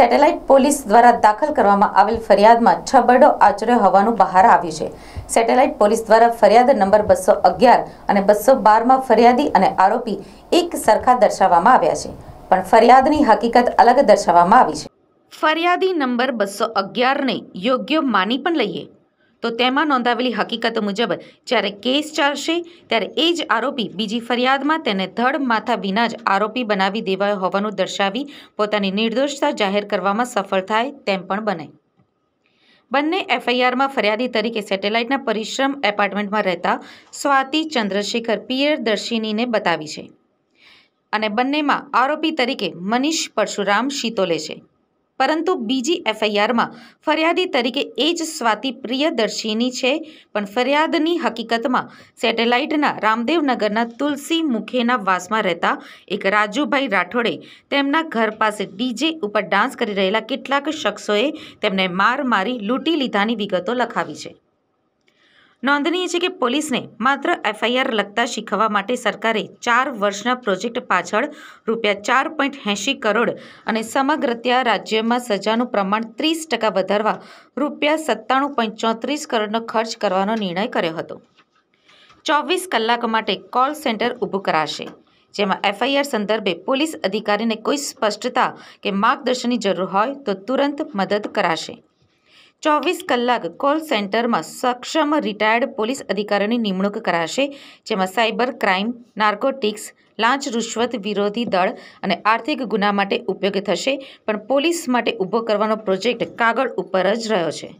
satellite police દ્વારા દાખલ કરવામાં આવેલ ફરિયાદમાં છબરડો આચર્યો હોવાનું બહાર આવ્યું છે સેટેલાઇટ પોલીસ દ્વારા ફરિયાદ નંબર બસો અગિયાર અને બસો બારમાં ફરિયાદી અને આરોપી એક સરખા દર્શાવવામાં આવ્યા છે પણ ફરિયાદની હકીકત અલગ દર્શાવવામાં આવી છે ફરિયાદી નંબર બસો અગિયારને યોગ્ય માની પણ લઈએ તો તેમાં નોંધાવેલી હકીકત મુજબ જ્યારે કેસ ચાલશે ત્યારે એ જ આરોપી બીજી ફરિયાદમાં તેને ધડ માથા વિના જ આરોપી બનાવી દેવાયો હોવાનું દર્શાવી પોતાની નિર્દોષતા જાહેર કરવામાં સફળ થાય તેમ પણ બને બંને એફઆઈઆરમાં ફરિયાદી તરીકે સેટેલાઇટના પરિશ્રમ એપાર્ટમેન્ટમાં રહેતા સ્વાતિ ચંદ્રશેખર પિયર દર્શિનીને બતાવી છે અને બંનેમાં આરોપી તરીકે મનીષ પરશુરામ શિતોલે છે પરંતુ બીજી એફઆઈઆરમાં ફરિયાદી તરીકે એ જ સ્વાતિ પ્રિયદર્શીની છે પણ ફરિયાદની હકીકતમાં સેટેલાઇટના રામદેવનગરના તુલસી મુખેના વાસમાં રહેતા એક રાજુભાઈ રાઠોડે તેમના ઘર પાસે ડીજે ઉપર ડાન્સ કરી રહેલા કેટલાક શખ્સોએ તેમને માર મારી લૂંટી લીધાની વિગતો લખાવી છે નોંધનીય છે કે પોલીસને માત્ર એફઆઈઆર લગતા શીખવવા માટે સરકારે ચાર વર્ષના પ્રોજેક્ટ પાછળ રૂપિયા ચાર પોઈન્ટ એંશી કરોડ અને સમગ્ર ત્યાં રાજ્યમાં સજાનું પ્રમાણ ત્રીસ ટકા વધારવા રૂપિયા સત્તાણું પોઈન્ટ ચોત્રીસ કરોડનો ખર્ચ કરવાનો નિર્ણય કર્યો હતો ચોવીસ કલાક માટે કોલ સેન્ટર ઊભું કરાશે જેમાં એફઆઈઆર સંદર્ભે પોલીસ અધિકારીને કોઈ સ્પષ્ટતા કે માર્ગદર્શનની જરૂર હોય તો તુરંત મદદ કરાશે ચોવીસ કલાક કોલ સેન્ટરમાં સક્ષમ રિટાયર્ડ પોલીસ અધિકારીની નિમણૂક કરાશે જેમાં સાયબર ક્રાઇમ નાર્કોટિક્સ લાંચ રૂશ્વત વિરોધી દળ અને આર્થિક ગુના માટે ઉપયોગ થશે પણ પોલીસ માટે ઊભો કરવાનો પ્રોજેક્ટ કાગળ ઉપર જ રહ્યો છે